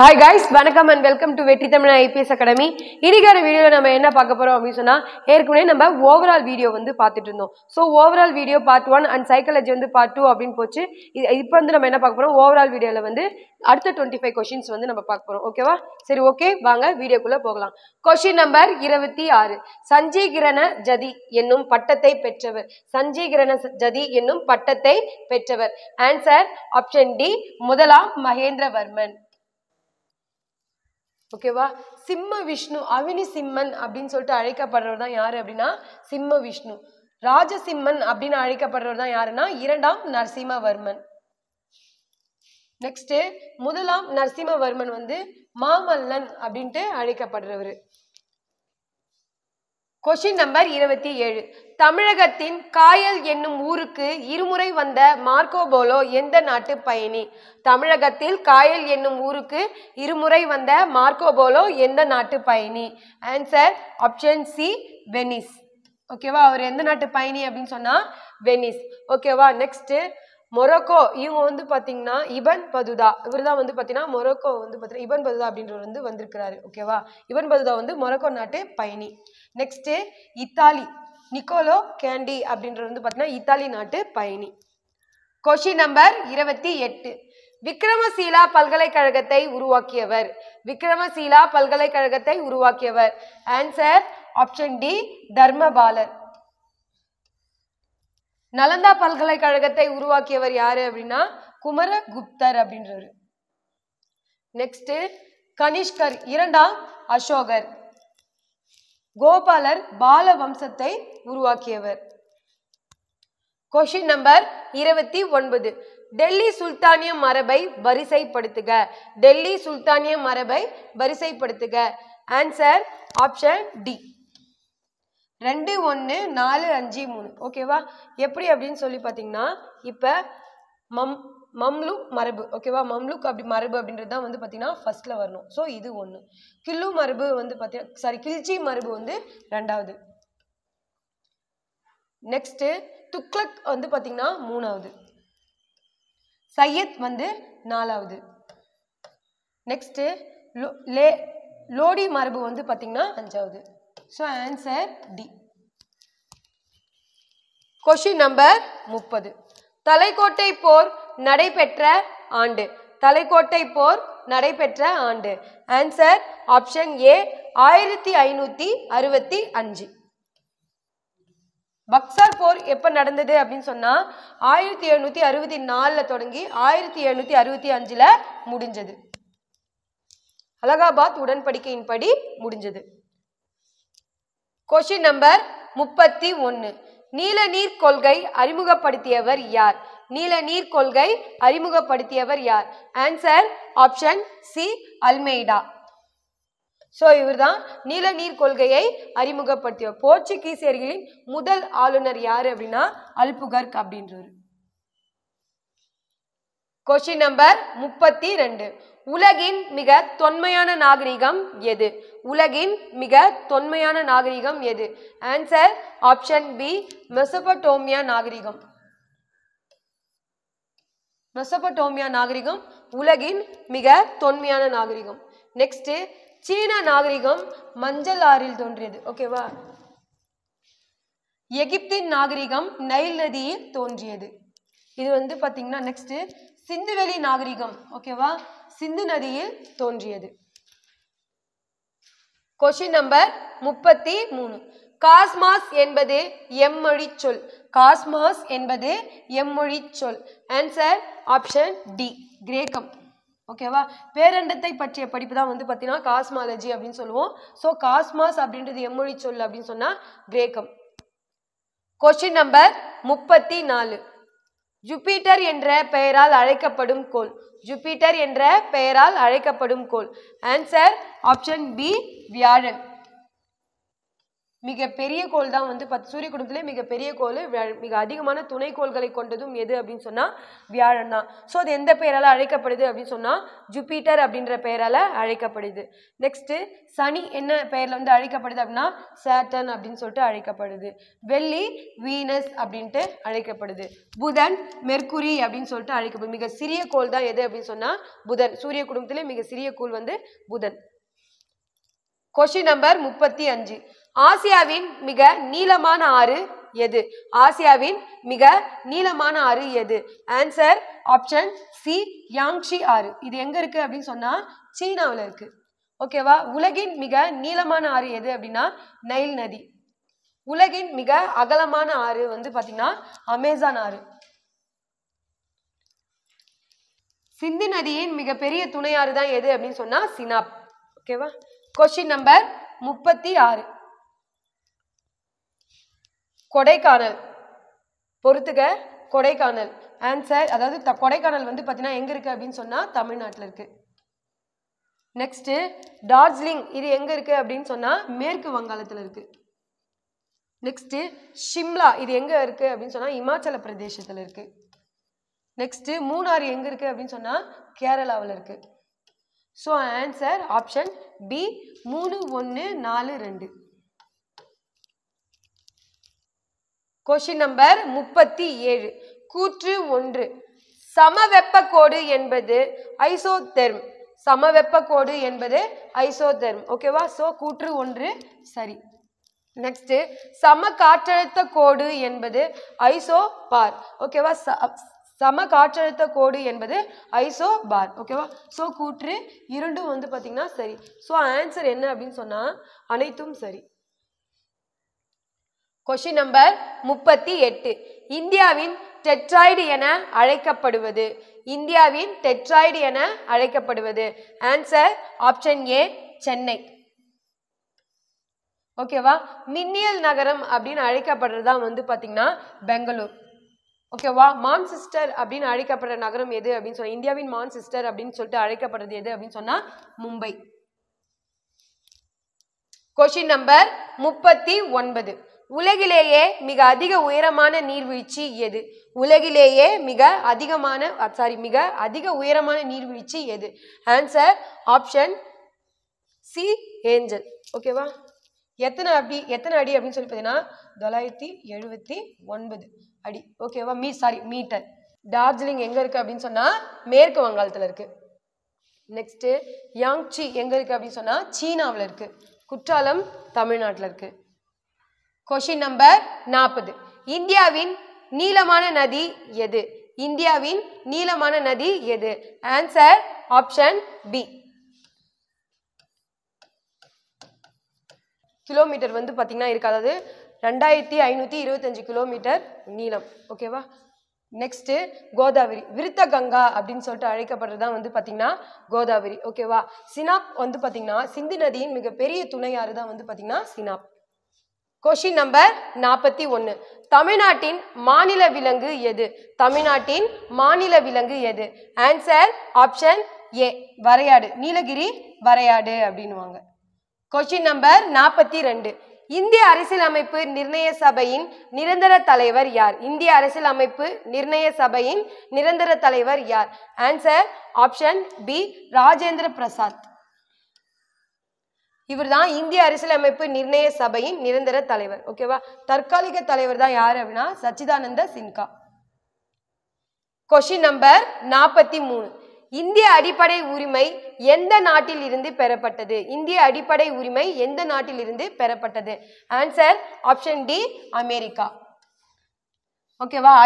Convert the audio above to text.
hi guys வணக்கம் and welcome to Vetri Tamil IPS academy இன்னைக்கான வீடியோவில் நம்ம என்ன பார்க்க போகிறோம் அப்படின்னு சொன்னால் ஏற்கனவே நம்ம ஓவரால் வீடியோ வந்து பார்த்துட்டு இருந்தோம் so overall video part one and psychology வந்து பார்ட் டூ அப்படின்னு போச்சு இப்போ வந்து நம்ம என்ன பார்க்க போகிறோம் ஓவரால் வீடியோவில் வந்து அடுத்த டுவெண்ட்டி ஃபைவ் கொஷின்ஸ் வந்து நம்ம பார்க்க போகிறோம் ஓகேவா சரி ஓகே வாங்க வீடியோக்குள்ளே போகலாம் கொஷின் நம்பர் இருபத்தி ஆறு சஞ்சீகிரண ஜதி என்னும் பட்டத்தை பெற்றவர் சஞ்சீகிரண ஜதி என்னும் பட்டத்தை பெற்றவர் ஆன்சர் ஆப்ஷன் டி முதலாம் மகேந்திரவர்மன் ஓகேவா சிம்ம விஷ்ணு அவினி சிம்மன் அப்படின்னு சொல்லிட்டு அழைக்கப்படுறவர் தான் யார் அப்படின்னா சிம்ம விஷ்ணு ராஜசிம்மன் அப்படின்னு அழைக்கப்படுறவர் தான் யாருன்னா இரண்டாம் நரசிம்மவர்மன் நெக்ஸ்ட் முதலாம் நரசிம்மவர்மன் வந்து மாமல்லன் அப்படின்ட்டு அழைக்கப்படுறவர் கொஷின் நம்பர் இருபத்தி ஏழு தமிழகத்தின் காயல் என்னும் ஊருக்கு இருமுறை வந்த மார்க்கோ போலோ எந்த நாட்டு பயணி தமிழகத்தில் காயல் என்னும் ஊருக்கு இருமுறை வந்த மார்க்கோ போலோ எந்த நாட்டு பயணி ஆன்சர் ஆப்ஷன் சி வெனிஸ் ஓகேவா அவர் எந்த நாட்டு பயணி அப்படின்னு சொன்னா வெனிஸ் ஓகேவா நெக்ஸ்ட் மொரோக்கோ இவங்க வந்து பார்த்தீங்கன்னா இபன் பதுதா இவர் தான் வந்து பார்த்தீங்கன்னா மொரோக்கோ வந்து பார்த்தீங்கன்னா இபன் பதுதா அப்படின்றவர் வந்து வந்திருக்கிறாரு ஓகேவா இபன் பதுதா வந்து மொரோக்கோ நாட்டு பயணி நெக்ஸ்ட்டு இத்தாலி நிக்கோலோ கேண்டி அப்படின்றது வந்து பார்த்தீங்கன்னா இத்தாலி நாட்டு பயணி கொஷின் நம்பர் இருபத்தி எட்டு விக்ரமசீலா பல்கலைக்கழகத்தை உருவாக்கியவர் விக்ரமசீலா பல்கலைக்கழகத்தை உருவாக்கியவர் ஆன்சர் ஆப்ஷன் டி தர்மபாலர் நலந்தா பல்கலைக்கழகத்தை உருவாக்கியவர் யாரு அப்படின்னா குமரகுப்தர் அப்படின்றவர் நெக்ஸ்ட் கனிஷ்கர் இரண்டாம் அசோகர் கோபாலர் பால வம்சத்தை உருவாக்கியவர் கொஷின் நம்பர் இருபத்தி ஒன்பது டெல்லி சுல்தானிய மரபை வரிசைப்படுத்துக டெல்லி சுல்தானிய மரபை வரிசைப்படுத்துக ஆன்சர் ஆப்ஷன் டி ரெண்டு ஒன்று நாலு அஞ்சு மூணு ஓகேவா எப்படி அப்படின்னு சொல்லி பார்த்தீங்கன்னா இப்போ மம் மம்லு மரபு ஓகேவா மம்லுக் அப்படி மரபு அப்படின்றது தான் வந்து பார்த்தீங்கன்னா ஃபஸ்ட்டில் வரணும் ஸோ இது ஒன்று கில்லு மரபு வந்து பார்த்தீங்க சாரி கில்ச்சி மரபு வந்து ரெண்டாவது நெக்ஸ்ட்டு துக்ளக் வந்து பார்த்தீங்கன்னா மூணாவது சையத் வந்து நாலாவது நெக்ஸ்ட்டு லோ லே லோடி மரபு வந்து பார்த்தீங்கன்னா அஞ்சாவது so answer D question number முப்பது தலைக்கோட்டை போர் நடைபெற்ற ஆண்டு தலைக்கோட்டை போர் நடைபெற்ற ஆண்டு ஆன்சர் ஆப்ஷன் ஏ ஆயிரத்தி ஐநூற்றி அறுபத்தி அஞ்சு பக்சர் போர் எப்போ நடந்தது அப்படின்னு சொன்னால் ஆயிரத்தி எழுநூற்றி அறுபத்தி நாலில் தொடங்கி ஆயிரத்தி எழுநூற்றி அறுபத்தி அஞ்சில் முடிஞ்சது அலகாபாத் உடன்படிக்கையின்படி முடிஞ்சது கொஷின் நம்பர் முப்பத்தி ஒன்று நீல நீர் கொள்கை அறிமுகப்படுத்தியவர் யார் நீல நீர் கொள்கை அறிமுகப்படுத்தியவர் யார் answer option C Almeida so இவர் தான் நீல நீர் கொள்கையை அறிமுகப்படுத்தியவர் போர்ச்சுகீசியர்களின் முதல் ஆளுநர் யார் அப்படின்னா அல்புகர்க் அப்படின்றவர் கொஷின் நம்பர் முப்பத்தி ரெண்டு உலகின் மிக தொன்மையான நாகரிகம் எது உலகின் மிக தொன்மையான நாகரிகம் எது ஆன்சர் ஆப்ஷன் பி மெசபடோமியா நாகரிகம் மெசபடோமியா நாகரிகம் உலகின் மிக தொன்மையான நாகரிகம் நெக்ஸ்ட் சீன நாகரிகம் மஞ்சள் ஆறில் தோன்றியது ஓகேவா எகிப்தின் நாகரிகம் நைல் நதியில் தோன்றியது இது வந்து பார்த்தீங்கன்னா நெக்ஸ்ட்டு சிந்துவெளி நாகரிகம் ஓகேவா சிந்து நதியில் தோன்றியது கொஷின் நம்பர் முப்பத்தி மூணு காஸ்மாஸ் என்பது எம்மொழி சொல் காஸ்மாஸ் என்பது எம்மொழி சொல் ஆன்சர் ஆப்ஷன் டி கிரேக்கம் ஓகேவா பேரண்டத்தை பற்றிய படிப்பு தான் வந்து பார்த்தீங்கன்னா காஸ்மாலஜி அப்படின்னு சொல்லுவோம் ஸோ காஸ்மாஸ் அப்படின்றது எம்மொழி சொல் அப்படின்னு சொன்னால் கிரேக்கம் கொஷின் நம்பர் முப்பத்தி நாலு ஜூபிட்டர் என்ற பெயரால் அழைக்கப்படும் கோள் ஜூபிட்டர் என்ற பெயரால் அழைக்கப்படும் கோள் ஆன்சர் ஆப்ஷன் பி வியாழன் மிக பெரிய கோள் தான் வந்து பத்து சூரிய குடும்பத்திலே மிகப்பெரிய கோள் மிக அதிகமான துணை கோள்களை கொண்டதும் எது அப்படின்னு சொன்னால் வியாழன் தான் ஸோ அது எந்த பெயரால் அழைக்கப்படுது அப்படின்னு சொன்னால் ஜூபிட்டர் அப்படின்ற பெயரால் அழைக்கப்படுது நெக்ஸ்ட்டு சனி என்ன பெயரில் வந்து அழைக்கப்படுது அப்படின்னா சேட்டன் அப்படின்னு சொல்லிட்டு அழைக்கப்படுது வெள்ளி வீனஸ் அப்படின்ட்டு அழைக்கப்படுது புதன் மெர்குரி அப்படின்னு சொல்லிட்டு அழைக்கப்படுது மிக சிறிய கோள் தான் எது அப்படின்னு சொன்னால் புதன் சூரிய குடும்பத்திலே மிக சிறிய கோள் வந்து புதன் கொஷின் நம்பர் முப்பத்தி அஞ்சு ஆசியாவின் மிக நீளமான ஆறு எது ஆசியாவின் மிக நீளமான ஆறு எது ஆன்சர் ஆப்ஷன் சி யாங்ஷி ஆறு இது எங்க இருக்கு அப்படின்னு சொன்னா சீனாவில் இருக்கு ஓகேவா உலகின் மிக நீளமான ஆறு எது அப்படின்னா நைல் நதி உலகின் மிக அகலமான ஆறு வந்து பார்த்தீங்கன்னா அமேசான் ஆறு சிந்து நதியின் மிகப்பெரிய துணையாறு தான் எது அப்படின்னு சொன்னா சினாப் ஓகேவா கொஸ்டின் நம்பர் முப்பத்தி ஆறு கொடைக்கானல் பொறுத்துக கொடைக்கானல் ஆன்சர் அதாவது த கொடைக்கானல் வந்து பார்த்தீங்கன்னா எங்கே இருக்குது அப்படின்னு சொன்னால் தமிழ்நாட்டில் இருக்குது நெக்ஸ்ட்டு டார்ஜிலிங் இது எங்கே இருக்குது அப்படின்னு சொன்னால் மேற்கு வங்காளத்தில் இருக்குது நெக்ஸ்ட்டு ஷிம்லா இது எங்கே இருக்குது அப்படின்னு சொன்னால் இமாச்சல பிரதேசத்தில் இருக்குது நெக்ஸ்ட்டு மூணாறு எங்கே இருக்குது அப்படின்னு சொன்னால் கேரளாவில் இருக்குது ஸோ ஆன்சர் ஆப்ஷன் பி மூணு ஒன்று நாலு ரெண்டு கொஷின் நம்பர் முப்பத்தி ஏழு கூற்று ஒன்று சமவெப்ப கோடு என்பது ஐசோதெர்ம் சமவெப்ப கோடு என்பது ஐசோதெர்ம் ஓகேவா ஸோ கூற்று ஒன்று சரி நெக்ஸ்ட்டு சம காற்றழுத்த கோடு என்பது ஐசோ பார் ஓகேவா சம காற்றழுத்த கோடு என்பது ஐசோ பார் ஓகேவா ஸோ கூற்று இரண்டும் வந்து பார்த்தீங்கன்னா சரி ஸோ ஆன்சர் என்ன அப்படின்னு சொன்னால் அனைத்தும் சரி கொஷின் நம்பர் முப்பத்தி எட்டு இந்தியாவின் டெட்ராய்டு என அழைக்கப்படுவது இந்தியாவின் டெட்ராய்டு என அழைக்கப்படுவது ஆன்சர் ஆப்ஷன் ஏ சென்னை ஓகேவா மின்னியல் நகரம் அப்படின்னு அழைக்கப்படுறதா வந்து பார்த்தீங்கன்னா பெங்களூர் ஓகேவா மான் சிஸ்டர் அப்படின்னு அழைக்கப்படுற நகரம் எது அப்படின்னு சொன்னால் இந்தியாவின் மான் சிஸ்டர் அப்படின்னு சொல்லிட்டு அழைக்கப்படுறது எது அப்படின்னு சொன்னால் மும்பை கொஷின் நம்பர் முப்பத்தி ஒன்பது உலகிலேயே மிக அதிக உயரமான நீர்வீழ்ச்சி எது உலகிலேயே மிக அதிகமான சாரி மிக அதிக உயரமான நீர்வீழ்ச்சி எது ஆன்சர் ஆப்ஷன் சி ஏஞ்சல் ஓகேவா எத்தனை அப்படி எத்தனை அடி அப்படின்னு சொல்லி பார்த்தீங்கன்னா தொள்ளாயிரத்தி எழுபத்தி ஒன்பது அடி ஓகேவா மீ சாரி மீட்டர் டார்ஜிலிங் எங்கே இருக்குது அப்படின்னு சொன்னால் மேற்கு வங்காளத்தில் இருக்குது நெக்ஸ்ட்டு யாங்ச்சி எங்கே இருக்குது அப்படின்னு சொன்னால் சீனாவில் இருக்குது குற்றாலம் தமிழ்நாட்டில் இருக்குது கொஷின் நம்பர் நாற்பது இந்தியாவின் நீளமான நதி எது இந்தியாவின் நீளமான நதி எது ஆன்சர் ஆப்ஷன் பி கிலோமீட்டர் வந்து பார்த்தீங்கன்னா இருக்காது அதாவது ரெண்டாயிரத்தி ஐநூற்றி இருபத்தஞ்சு கிலோமீட்டர் நீளம் ஓகேவா நெக்ஸ்ட்டு கோதாவரி விருத்த கங்கா அப்படின்னு சொல்லிட்டு அழைக்கப்படுறதா வந்து பார்த்தீங்கன்னா கோதாவரி ஓகேவா சினாப் வந்து பார்த்தீங்கன்னா சிந்து நதியின் மிகப்பெரிய துணை தான் வந்து பார்த்தீங்கன்னா சினாப் கொஷின் நம்பர் நாற்பத்தி ஒன்று தமிழ்நாட்டின் மாநில விலங்கு எது தமிழ்நாட்டின் மாநில விலங்கு எது ஆன்சர் ஆப்ஷன் ஏ வரையாடு நீலகிரி வரையாடு அப்படின்வாங்க கொஷின் நம்பர் நாற்பத்தி ரெண்டு இந்திய அரசியலமைப்பு நிர்ணய சபையின் நிரந்தர தலைவர் யார் இந்திய அரசியலமைப்பு நிர்ணய சபையின் நிரந்தர தலைவர் யார் answer option B Rajendra Prasad இவர் தான் இந்திய அரசியலமைப்பு நிர்ணய சபையின் நிரந்தர தலைவர் ஓகேவா தற்காலிக தலைவர் தான் யார் அப்படின்னா சச்சிதானந்த சின்கா கொஷின் நம்பர் நாற்பத்தி மூணு இந்திய அடிப்படை உரிமை எந்த நாட்டில் இருந்து பெறப்பட்டது இந்திய அடிப்படை உரிமை எந்த நாட்டில் இருந்து பெறப்பட்டது ஆன்சர் ஆப்ஷன் டி அமெரிக்கா ஓகேவா